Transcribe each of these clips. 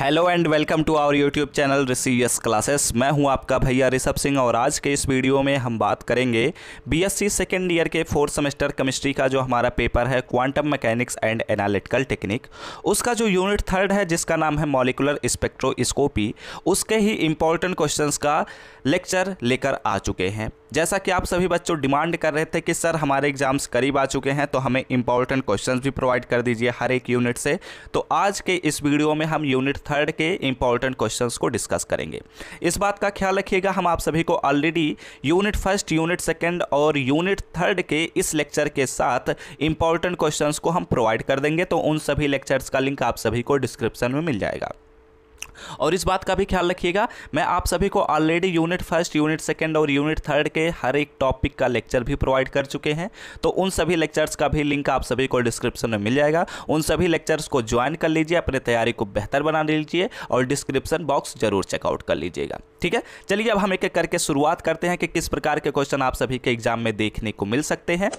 Hello and welcome to our YouTube channel रिसीवियस classes मैं हूं आपका भैया ऋषभ सिंह और आज के इस वीडियो में हम बात करेंगे बीएससी सेकेंड ईयर के फोर्थ सेमेस्टर केमिस्ट्री का जो हमारा पेपर है quantum mechanics and analytical technique उसका जो यूनिट थर्ड है जिसका नाम है मॉलिकुलर स्पेक्ट्रोस्कोपी उसके ही इम्पॉर्टेंट क्वेश्चन का लेक्चर लेकर आ चुके हैं जैसा कि आप सभी बच्चों डिमांड कर रहे थे कि सर हमारे एग्जाम्स करीब आ चुके हैं तो हमें इंपॉर्टेंट क्वेश्चंस भी प्रोवाइड कर दीजिए हर एक यूनिट से तो आज के इस वीडियो में हम यूनिट थर्ड के इंपॉर्टेंट क्वेश्चन को डिस्कस करेंगे इस बात का ख्याल रखिएगा हम आप सभी को already unit first unit second और यूनिट थर्ड के इस लेक्चर के साथ इंपॉर्टेंट क्वेश्चन को हम प्रोवाइड कर देंगे तो उन सभी लेक्चर्स का लिंक आप सभी को डिस्क्रिप्शन में मिल जाएगा और इस बात का भी ख्याल रखिएगा मैं आप सभी को already unit first unit second और यूनिट थर्ड के हर एक टॉपिक का लेक्चर भी प्रोवाइड कर चुके हैं तो उन सभी लेक्चर्स का भी लिंक आप सभी को डिस्क्रिप्शन में मिल जाएगा उन सभी लेक्चर्स को ज्वाइन कर लीजिए अपनी तैयारी को बेहतर बना लीजिए और डिस्क्रिप्शन बॉक्स जरूर चेकआउट कर लीजिएगा ठीक है चलिए अब हम एक एक करके शुरुआत करते हैं कि किस प्रकार के क्वेश्चन आप सभी के एग्जाम में देखने को मिल सकते हैं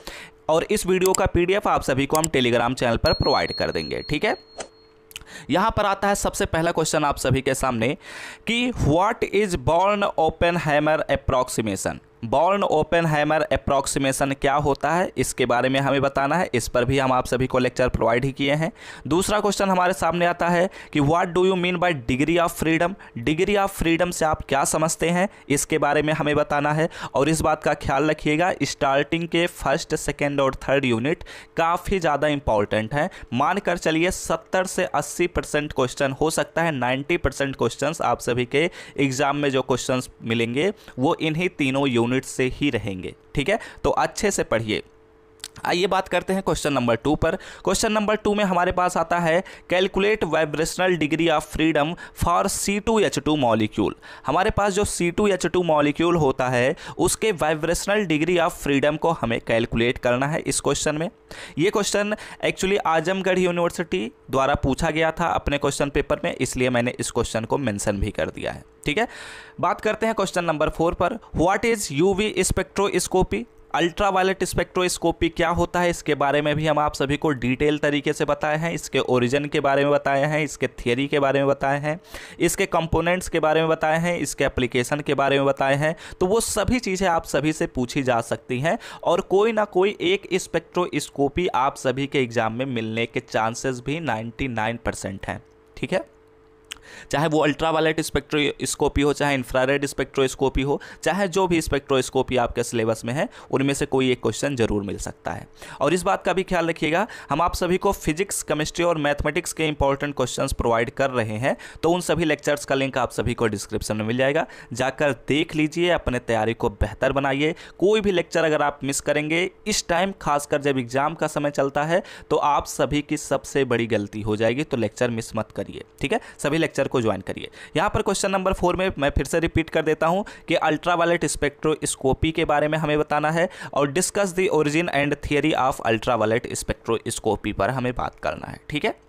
और इस वीडियो का पीडीएफ आप सभी को हम टेलीग्राम चैनल पर प्रोवाइड कर देंगे ठीक है यहाँ पर आता है सबसे पहला क्वेश्चन आप सभी के सामने कि what is Born Oppenheimer approximation Born Oppenheimer approximation क्या होता है इसके बारे में हमें बताना है इस पर भी हम आप सभी को लेक्चर प्रोवाइड ही किए हैं दूसरा क्वेश्चन हमारे सामने आता है कि what do you mean by degree of freedom degree of freedom से आप क्या समझते हैं इसके बारे में हमें बताना है और इस बात का ख्याल रखिएगा स्टार्टिंग के फर्स्ट सेकेंड और थर्ड यूनिट काफ़ी ज़्यादा इंपॉर्टेंट है मानकर चलिए सत्तर से अस्सी क्वेश्चन हो सकता है नाइन्टी क्वेश्चन आप सभी के एग्जाम में जो क्वेश्चन मिलेंगे वो इन्हीं तीनों यूनिट से ही रहेंगे ठीक है तो अच्छे से पढ़िए आइए बात करते हैं क्वेश्चन नंबर टू पर क्वेश्चन नंबर टू में हमारे पास आता है calculate vibrational degree of freedom for C two H two molecule हमारे पास जो C two H two molecule होता है उसके वाइब्रेशनल डिग्री ऑफ फ्रीडम को हमें कैलकुलेट करना है इस क्वेश्चन में ये क्वेश्चन एक्चुअली आजमगढ़ यूनिवर्सिटी द्वारा पूछा गया था अपने क्वेश्चन पेपर में इसलिए मैंने इस क्वेश्चन को मैंसन भी कर दिया है ठीक है बात करते हैं क्वेश्चन नंबर फोर पर what is UV spectroscopy ultraviolet spectroscopy क्या होता है इसके बारे में भी हम आप सभी को डिटेल तरीके से बताए हैं इसके ओरिजिन के बारे में बताए हैं इसके थियरी के बारे में बताए हैं इसके कंपोनेंट्स के बारे में बताए हैं इसके एप्लीकेशन के बारे में बताए हैं तो वो सभी चीज़ें आप सभी से पूछी जा सकती हैं और कोई ना कोई एक स्पेक्ट्रोस्कोपी आप सभी के एग्ज़ाम में मिलने के चांसेस भी नाइन्टी हैं ठीक है चाहे वो वायलेट स्पेक्ट्रोस्कोपी हो चाहे इंफ्रारेड स्पेक्ट्रोस्कोपी हो चाहे जो भी स्पेक्ट्रोस्कोपी आपके सिलेबस में है उनमें से कोई एक क्वेश्चन जरूर मिल सकता है और इस बात का भी ख्याल रखिएगा हम आप सभी को फिजिक्स केमिस्ट्री और मैथमेटिक्स के इंपॉर्टेंट क्वेश्चन प्रोवाइड कर रहे हैं तो उन सभी लेक्चर्स का लिंक आप सभी को डिस्क्रिप्शन में मिल जाएगा जाकर देख लीजिए अपने तैयारी को बेहतर बनाइए कोई भी लेक्चर अगर आप मिस करेंगे इस टाइम खासकर जब एग्जाम का समय चलता है तो आप सभी की सबसे बड़ी गलती हो जाएगी तो लेक्चर मिस मत करिए ठीक है सभी लेक्चर लेक्चर को ज्वाइन करिए यहाँ पर क्वेश्चन नंबर फोर में मैं फिर से रिपीट कर देता हूँ कि अल्ट्रावायलेट स्पेक्ट्रोस्कोपी के बारे में हमें बताना है और discuss the origin and theory of ultraviolet spectroscopy पर हमें बात करना है ठीक है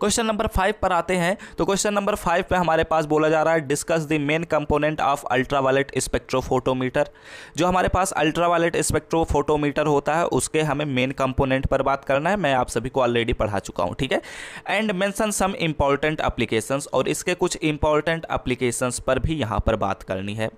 क्वेश्चन नंबर फाइव पर आते हैं तो क्वेश्चन नंबर फाइव पे हमारे पास बोला जा रहा है discuss the main component of ultraviolet spectrophotometer जो हमारे पास अल्ट्रावायलेट स्पेक्ट्रोफोटोमीटर होता है उसके हमें मेन कंपोनेंट पर बात करना है मैं आप सभी को ऑलरेडी पढ़ा चुका हूँ ठीक है and mention some important applications और इसके कुछ इंपॉर्टेंट अप्लीकेशंस पर भी यहाँ पर बात करनी है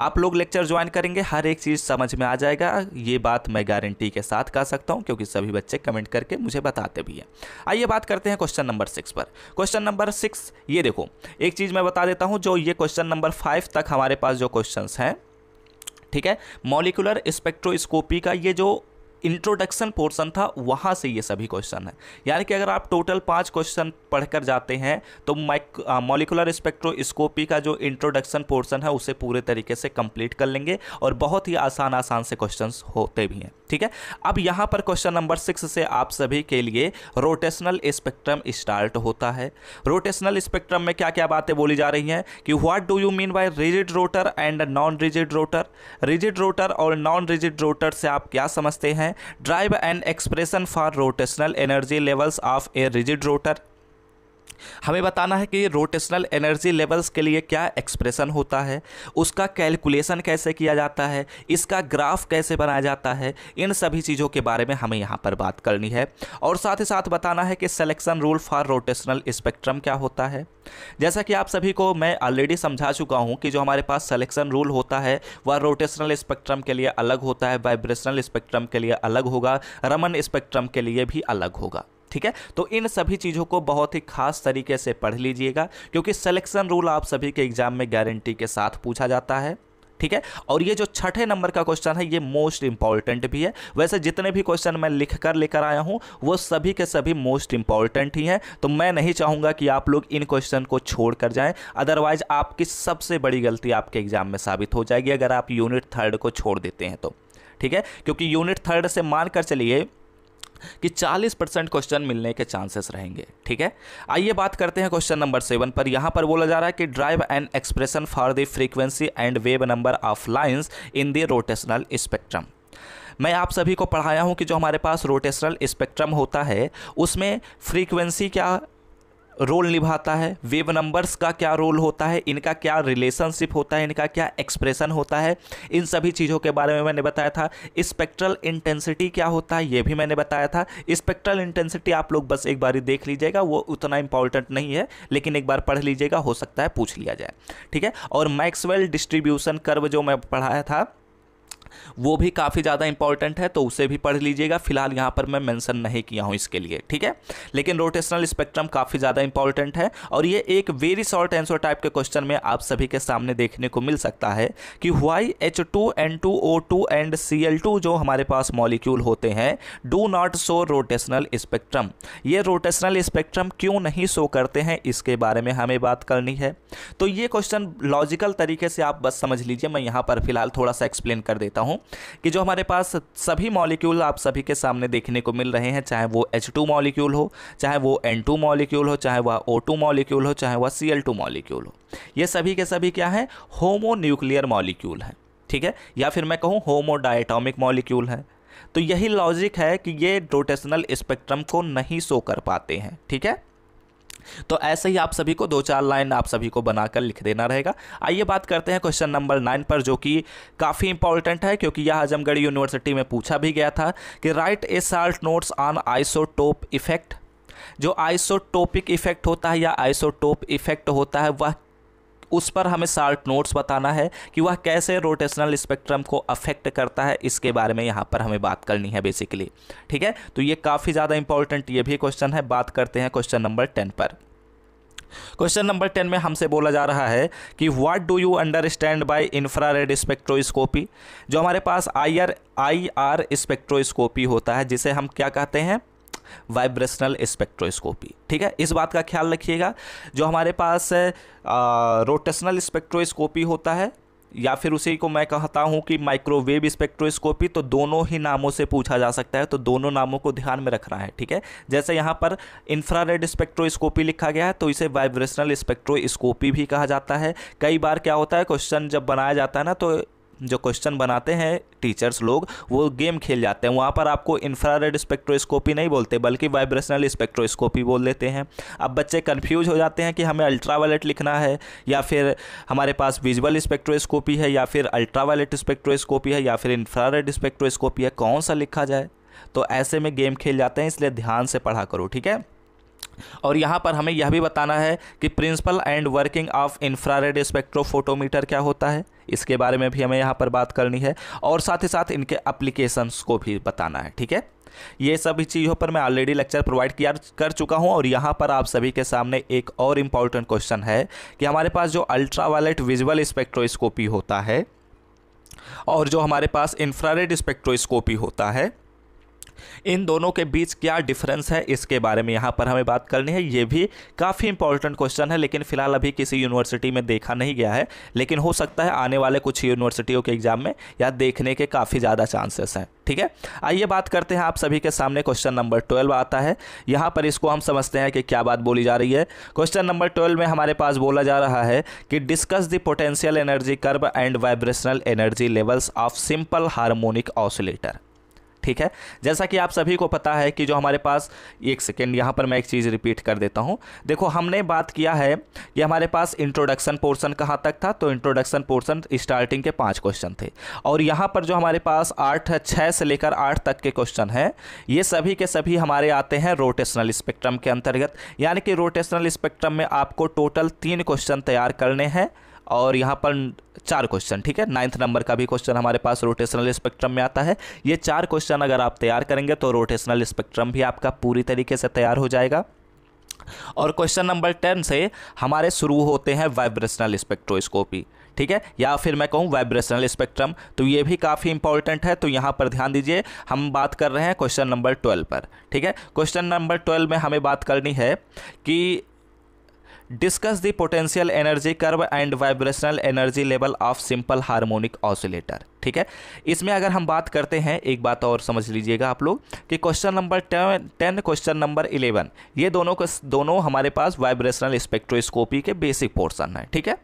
आप लोग लेक्चर ज्वाइन करेंगे हर एक चीज़ समझ में आ जाएगा ये बात मैं गारंटी के साथ कह सकता हूँ क्योंकि सभी बच्चे कमेंट करके मुझे बताते भी हैं आइए बात करते हैं क्वेश्चन क्वेश्चन नंबर सिक्स पर क्वेश्चन नंबर सिक्स ये देखो एक चीज़ मैं बता देता हूं जो ये क्वेश्चन नंबर फाइव तक हमारे पास जो क्वेश्चन हैं ठीक है मॉलिकुलर स्पेक्ट्रोस्कोपी का ये जो इंट्रोडक्शन पोर्शन था वहाँ से ये सभी क्वेश्चन है यानी कि अगर आप टोटल पाँच क्वेश्चन पढ़कर जाते हैं तो माइक मोलिकुलर स्पेक्ट्रोस्कोपी का जो इंट्रोडक्शन पोर्शन है उसे पूरे तरीके से कंप्लीट कर लेंगे और बहुत ही आसान आसान से क्वेश्चन होते भी हैं ठीक है अब यहाँ पर क्वेश्चन नंबर सिक्स से आप सभी के लिए रोटेशनल स्पेक्ट्रम स्टार्ट होता है रोटेशनल स्पेक्ट्रम में क्या क्या बातें बोली जा रही हैं कि what do you mean by rigid rotor and non rigid rotor rigid rotor और नॉन रिजिड रोटर से आप क्या समझते हैं derive and expression for rotational energy levels of a rigid rotor हमें बताना है कि रोटेशनल एनर्जी लेवल्स के लिए क्या एक्सप्रेशन होता है उसका कैलकुलेशन कैसे किया जाता है इसका ग्राफ कैसे बनाया जाता है इन सभी चीज़ों के बारे में हमें यहाँ पर बात करनी है और साथ ही साथ बताना है कि selection rule for rotational spectrum क्या होता है जैसा कि आप सभी को मैं ऑलरेडी समझा चुका हूँ कि जो हमारे पास सेलेक्शन रूल होता है वह रोटेशनल स्पेक्ट्रम के लिए अलग होता है वाइब्रेशनल स्पेक्ट्रम के लिए अलग होगा रमन स्पेक्ट्रम के लिए भी अलग होगा ठीक है तो इन सभी चीज़ों को बहुत ही खास तरीके से पढ़ लीजिएगा क्योंकि सिलेक्शन रूल आप सभी के एग्जाम में गारंटी के साथ पूछा जाता है ठीक है और ये जो छठे नंबर का क्वेश्चन है ये मोस्ट इंपॉर्टेंट भी है वैसे जितने भी क्वेश्चन मैं लिख कर लेकर आया हूँ वो सभी के सभी मोस्ट इंपॉर्टेंट ही हैं तो मैं नहीं चाहूँगा कि आप लोग इन क्वेश्चन को छोड़ कर जाए अदरवाइज आपकी सबसे बड़ी गलती आपके एग्जाम में साबित हो जाएगी अगर आप यूनिट थर्ड को छोड़ देते हैं तो ठीक है क्योंकि यूनिट थर्ड से मान कर चलिए कि 40 परसेंट क्वेश्चन मिलने के चांसेस रहेंगे ठीक है आइए बात करते हैं क्वेश्चन नंबर सेवन पर यहां पर बोला जा रहा है कि derive and expression for the frequency and wave number of lines in the rotational spectrum मैं आप सभी को पढ़ाया हूं कि जो हमारे पास रोटेशनल स्पेक्ट्रम होता है उसमें फ्रीक्वेंसी क्या रोल निभाता है वेव नंबर्स का क्या रोल होता है इनका क्या रिलेशनशिप होता है इनका क्या एक्सप्रेशन होता है इन सभी चीज़ों के बारे में मैंने बताया था स्पेक्ट्रल इंटेंसिटी क्या होता है ये भी मैंने बताया था स्पेक्ट्रल इंटेंसिटी आप लोग बस एक बार ही देख लीजिएगा वो उतना इंपॉर्टेंट नहीं है लेकिन एक बार पढ़ लीजिएगा हो सकता है पूछ लिया जाए ठीक है और मैक्सवेल डिस्ट्रीब्यूशन कर्व जो मैं पढ़ाया था वो भी काफ़ी ज़्यादा इंपॉर्टेंट है तो उसे भी पढ़ लीजिएगा फिलहाल यहाँ पर मैं मैंसन नहीं किया हूँ इसके लिए ठीक है लेकिन रोटेशनल स्पेक्ट्रम काफ़ी ज़्यादा इंपॉर्टेंट है और ये एक वेरी शॉर्ट आंसर टाइप के क्वेश्चन में आप सभी के सामने देखने को मिल सकता है कि why H two N two O two and C L two जो हमारे पास मॉलिक्यूल होते हैं do not show rotational spectrum ये रोटेशनल स्पेक्ट्रम क्यों नहीं शो करते हैं इसके बारे में हमें बात करनी है तो ये क्वेश्चन लॉजिकल तरीके से आप बस समझ लीजिए मैं यहाँ पर फिलहाल थोड़ा सा एक्सप्लेन कर देता हूँ हूँ कि जो हमारे पास सभी मॉलिक्यूल आप सभी के सामने देखने को मिल रहे हैं चाहे वो एच टू मॉलिक्यूल हो चाहे वो एन टू मॉलिक्यूल हो चाहे वह ओ टू मॉलिक्यूल हो चाहे वह सी टू मॉलिक्यूल हो ये सभी के सभी क्या है होमोन्यूक्लियर मॉलिक्यूल है ठीक है या फिर मैं कहूँ होमोडाइटॉमिक मॉलिक्यूल है तो यही लॉजिक है कि ये रोटेशनल स्पेक्ट्रम को नहीं शो कर पाते हैं ठीक है तो ऐसे ही आप सभी को दो चार लाइन आप सभी को बनाकर लिख देना रहेगा आइए बात करते हैं क्वेश्चन नंबर नाइन पर जो कि काफ़ी इंपॉर्टेंट है क्योंकि यह आजमगढ़ यूनिवर्सिटी में पूछा भी गया था कि write a short notes on isotope effect जो आइसोटोपिक इफेक्ट होता है या आइसोटोप इफेक्ट होता है वह उस पर हमें शार्ट नोट्स बताना है कि वह कैसे रोटेशनल स्पेक्ट्रम को अफेक्ट करता है इसके बारे में यहाँ पर हमें बात करनी है बेसिकली ठीक है तो ये काफ़ी ज़्यादा इंपॉर्टेंट ये भी क्वेश्चन है बात करते हैं क्वेश्चन नंबर टेन पर क्वेश्चन नंबर टेन में हमसे बोला जा रहा है कि what do you understand by infrared spectroscopy जो हमारे पास I R I R spectroscopy होता है जिसे हम क्या कहते हैं वाइब्रेशनल स्पेक्ट्रोस्कोपी ठीक है इस बात का ख्याल रखिएगा जो हमारे पास रोटेशनल स्पेक्ट्रोस्कोपी होता है या फिर उसी को मैं कहता हूँ कि माइक्रोवेव स्पेक्ट्रोस्कोपी तो दोनों ही नामों से पूछा जा सकता है तो दोनों नामों को ध्यान में रखना है ठीक है जैसे यहाँ पर इंफ्रारेड स्पेक्ट्रोस्कोपी लिखा गया है तो इसे वाइब्रेशनल स्पेक्ट्रोस्कोपी भी कहा जाता है कई बार क्या होता है क्वेश्चन जब बनाया जाता है ना तो जो क्वेश्चन बनाते हैं टीचर्स लोग वो गेम खेल जाते हैं वहाँ पर आपको इंफ्रारेड स्पेक्ट्रोस्कोपी नहीं बोलते बल्कि वाइब्रेशनल स्पेक्ट्रोस्कोपी बोल लेते हैं अब बच्चे कन्फ्यूज हो जाते हैं कि हमें अल्ट्रा लिखना है या फिर हमारे पास विजुअल स्पेक्ट्रोस्कोपी है या फिर अल्ट्रा स्पेक्ट्रोस्कोपी है या फिर इंफ्रारेड स्पेक्ट्रोस्कोपी है कौन सा लिखा जाए तो ऐसे में गेम खेल जाते हैं इसलिए ध्यान से पढ़ा करो ठीक है और यहाँ पर हमें यह भी बताना है कि principle and working of infrared spectrophotometer क्या होता है इसके बारे में भी हमें यहाँ पर बात करनी है और साथ ही साथ इनके अप्लीकेशंस को भी बताना है ठीक है ये सभी चीज़ों पर मैं ऑलरेडी लेक्चर प्रोवाइड किया कर चुका हूँ और यहाँ पर आप सभी के सामने एक और इम्पॉर्टेंट क्वेश्चन है कि हमारे पास जो अल्ट्रावायलेट विजुअल स्पेक्ट्रोस्कोपी होता है और जो हमारे पास इंफ्रारेड स्पेक्ट्रोस्कोपी होता है इन दोनों के बीच क्या डिफरेंस है इसके बारे में यहाँ पर हमें बात करनी है ये भी काफ़ी इंपॉर्टेंट क्वेश्चन है लेकिन फिलहाल अभी किसी यूनिवर्सिटी में देखा नहीं गया है लेकिन हो सकता है आने वाले कुछ यूनिवर्सिटियों के एग्जाम में या देखने के काफ़ी ज़्यादा चांसेस हैं ठीक है आइए बात करते हैं आप सभी के सामने क्वेश्चन नंबर ट्वेल्व आता है यहाँ पर इसको हम समझते हैं कि क्या बात बोली जा रही है क्वेश्चन नंबर ट्वेल्व में हमारे पास बोला जा रहा है कि discuss the potential energy curve and vibrational energy levels of simple harmonic oscillator ठीक है जैसा कि आप सभी को पता है कि जो हमारे पास एक सेकेंड यहाँ पर मैं एक चीज़ रिपीट कर देता हूँ देखो हमने बात किया है कि हमारे पास इंट्रोडक्शन पोर्सन कहाँ तक था तो इंट्रोडक्शन पोर्सन स्टार्टिंग के पाँच क्वेश्चन थे और यहाँ पर जो हमारे पास आठ छः से लेकर आठ तक के क्वेश्चन हैं ये सभी के सभी हमारे आते हैं रोटेशनल स्पेक्ट्रम के अंतर्गत यानी कि रोटेशनल स्पेक्ट्रम में आपको टोटल तीन क्वेश्चन तैयार करने हैं और यहाँ पर चार क्वेश्चन ठीक है नाइन्थ नंबर का भी क्वेश्चन हमारे पास रोटेशनल स्पेक्ट्रम में आता है ये चार क्वेश्चन अगर आप तैयार करेंगे तो रोटेशनल स्पेक्ट्रम भी आपका पूरी तरीके से तैयार हो जाएगा और क्वेश्चन नंबर टेन से हमारे शुरू होते हैं वाइब्रेशनल स्पेक्ट्रोस्कोपी ठीक है या फिर मैं कहूँ वाइब्रेशनल स्पेक्ट्रम तो ये भी काफ़ी इंपॉर्टेंट है तो यहाँ पर ध्यान दीजिए हम बात कर रहे हैं क्वेश्चन नंबर ट्वेल्व पर ठीक है क्वेश्चन नंबर ट्वेल्व में हमें बात करनी है कि discuss the potential energy curve and vibrational energy level of simple harmonic oscillator ठीक है इसमें अगर हम बात करते हैं एक बात और समझ लीजिएगा आप लोग कि question number ten question number eleven ये दोनों दोनों हमारे पास वाइब्रेशनल स्पेक्ट्रोस्कोपी के बेसिक पोर्सन है ठीक है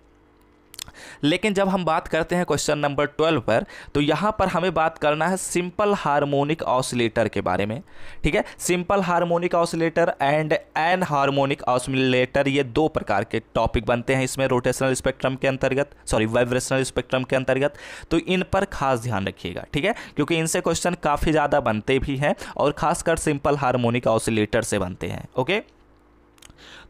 लेकिन जब हम बात करते हैं क्वेश्चन नंबर ट्वेल्व पर तो यहाँ पर हमें बात करना है सिंपल हार्मोनिक ऑसिलेटर के बारे में ठीक है simple harmonic oscillator and anharmonic oscillator ये दो प्रकार के टॉपिक बनते हैं इसमें रोटेशनल स्पेक्ट्रम के अंतर्गत सॉरी वाइब्रेशनल स्पेक्ट्रम के अंतर्गत तो इन पर खास ध्यान रखिएगा ठीक है क्योंकि इनसे क्वेश्चन काफ़ी ज़्यादा बनते भी हैं और खासकर सिंपल हारमोनिक ऑसिलेटर से बनते हैं ओके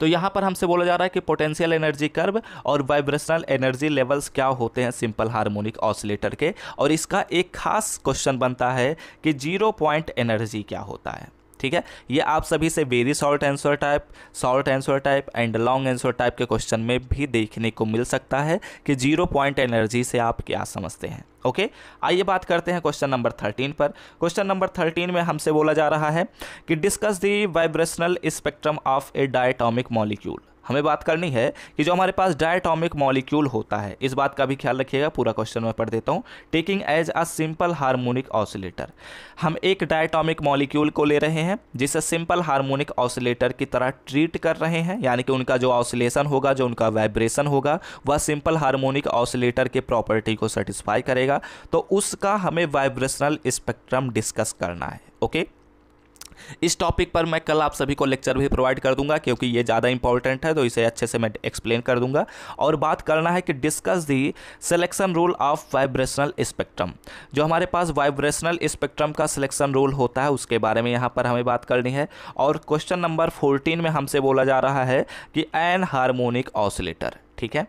तो यहाँ पर हमसे बोला जा रहा है कि पोटेंशियल एनर्जी कर्व और वाइब्रेशनल एनर्जी लेवल्स क्या होते हैं सिंपल हार्मोनिक ऑसिलेटर के और इसका एक खास क्वेश्चन बनता है कि जीरो पॉइंट एनर्जी क्या होता है ठीक है ये आप सभी से very short answer type short answer type and long answer type के क्वेश्चन में भी देखने को मिल सकता है कि जीरो पॉइंट एनर्जी से आप क्या समझते हैं ओके आइए बात करते हैं क्वेश्चन नंबर थर्टीन पर क्वेश्चन नंबर थर्टीन में हमसे बोला जा रहा है कि discuss the vibrational spectrum of a diatomic molecule हमें बात करनी है कि जो हमारे पास डायटॉमिक मॉलिक्यूल होता है इस बात का भी ख्याल रखिएगा पूरा क्वेश्चन मैं पढ़ देता हूँ taking as a simple harmonic oscillator हम एक डायटॉमिक मॉलिक्यूल को ले रहे हैं जिसे सिंपल हार्मोनिक ऑसिलेटर की तरह ट्रीट कर रहे हैं यानी कि उनका जो ऑसिलेशन होगा जो उनका वाइब्रेशन होगा वह सिंपल हारमोनिक ऑसिलेटर के प्रॉपर्टी को सेटिस्फाई करेगा तो उसका हमें वाइब्रेशनल स्पेक्ट्रम डिस्कस करना है ओके okay? इस टॉपिक पर मैं कल आप सभी को लेक्चर भी प्रोवाइड कर दूंगा क्योंकि ये ज़्यादा इंपॉर्टेंट है तो इसे अच्छे से मैं एक्सप्लेन कर दूंगा और बात करना है कि discuss the selection rule of vibrational spectrum जो हमारे पास वाइब्रेशनल स्पेक्ट्रम का सिलेक्शन रूल होता है उसके बारे में यहाँ पर हमें बात करनी है और क्वेश्चन नंबर फोर्टीन में हमसे बोला जा रहा है कि एन हारमोनिक ऑसिलेटर ठीक है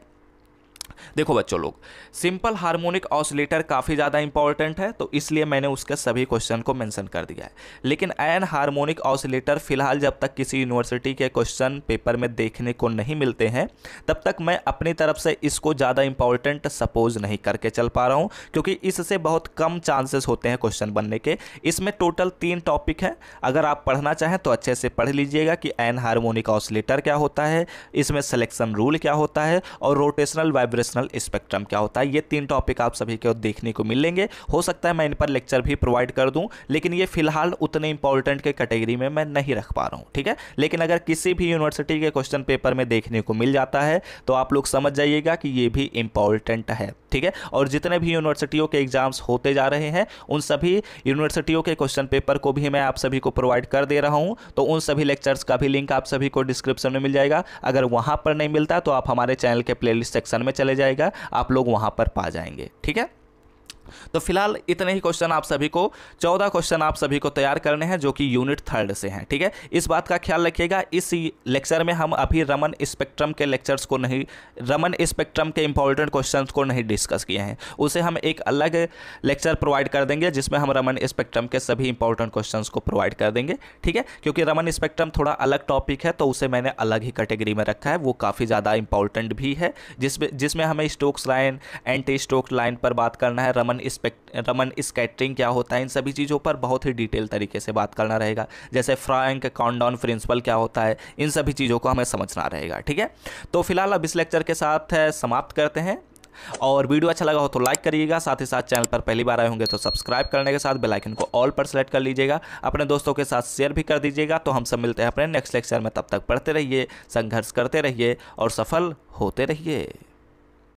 देखो बच्चों लोग सिंपल हार्मोनिक ऑसिलेटर काफ़ी ज़्यादा इंपॉर्टेंट है तो इसलिए मैंने उसके सभी क्वेश्चन को मेंशन कर दिया है लेकिन एन हार्मोनिक ऑसिलेटर फिलहाल जब तक किसी यूनिवर्सिटी के क्वेश्चन पेपर में देखने को नहीं मिलते हैं तब तक मैं अपनी तरफ से इसको ज़्यादा इंपॉर्टेंट सपोज नहीं करके चल पा रहा हूँ क्योंकि इससे बहुत कम चांसेस होते हैं क्वेश्चन बनने के इसमें टोटल तीन टॉपिक हैं अगर आप पढ़ना चाहें तो अच्छे से पढ़ लीजिएगा कि एन हारमोनिक ऑसिलेटर क्या होता है इसमें सेलेक्शन रूल क्या होता है और रोटेशनल वाइब वाइब्रेशनल स्पेक्ट्रम क्या होता है ये तीन टॉपिक आप सभी को देखने को मिलेंगे हो सकता है मैं इन पर लेक्चर भी प्रोवाइड कर दूँ लेकिन ये फिलहाल उतने इंपॉर्टेंट के कैटेगरी में मैं नहीं रख पा रहा हूँ ठीक है लेकिन अगर किसी भी यूनिवर्सिटी के क्वेश्चन पेपर में देखने को मिल जाता है तो आप लोग समझ जाइएगा कि ये भी इंपॉर्टेंट है ठीक है और जितने भी यूनिवर्सिटियों के एग्जाम्स होते जा रहे हैं उन सभी यूनिवर्सिटियों के क्वेश्चन पेपर को भी मैं आप सभी को प्रोवाइड कर दे रहा हूँ तो उन सभी लेक्चर्स का भी लिंक आप सभी को डिस्क्रिप्शन में मिल जाएगा अगर वहाँ पर नहीं मिलता तो आप हमारे चैनल के प्लेलिस्ट सेक्शन में चले चले जाएगा आप लोग वहाँ पर पा जाएंगे ठीक है तो फिलहाल इतने ही क्वेश्चन आप सभी को चौदह क्वेश्चन आप सभी को तैयार करने हैं जो कि यूनिट थर्ड से हैं ठीक है इस बात का ख्याल रखिएगा इस लेक्चर में हम अभी रमन स्पेक्ट्रम के लेक्चर्स को नहीं रमन स्पेक्ट्रम के इंपॉर्टेंट क्वेश्चन को नहीं डिस्कस किए हैं उसे हम एक अलग लेक्चर प्रोवाइड कर देंगे जिसमें हम रमन स्पेक्ट्रम के सभी इंपॉर्टेंट क्वेश्चन को प्रोवाइड कर देंगे ठीक है क्योंकि रमन स्पेक्ट्रम थोड़ा अलग टॉपिक है तो उसे मैंने अलग ही कैटेगरी में रखा है वो काफ़ी ज़्यादा इंपॉर्टेंट भी है जिसमें जिसमें हमें Stokes line anti Stokes line पर बात करना है रमन रमन स्पेक्ट रमन स्कैटरिंग क्या होता है इन सभी चीज़ों पर बहुत ही डिटेल तरीके से बात करना रहेगा जैसे फ्रैंक कॉन्डाउन प्रिंसिपल क्या होता है इन सभी चीज़ों को हमें समझना रहेगा ठीक है तो फिलहाल अब इस लेक्चर के साथ समाप्त करते हैं और वीडियो अच्छा लगा हो तो लाइक करिएगा साथ ही साथ चैनल पर पहली बार आए होंगे तो सब्सक्राइब करने के साथ बेल आइकन को ऑल पर सेलेक्ट कर लीजिएगा अपने दोस्तों के साथ शेयर भी कर दीजिएगा तो हम सब मिलते हैं अपने नेक्स्ट लेक्चर में तब तक पढ़ते रहिए संघर्ष करते रहिए और सफल होते रहिए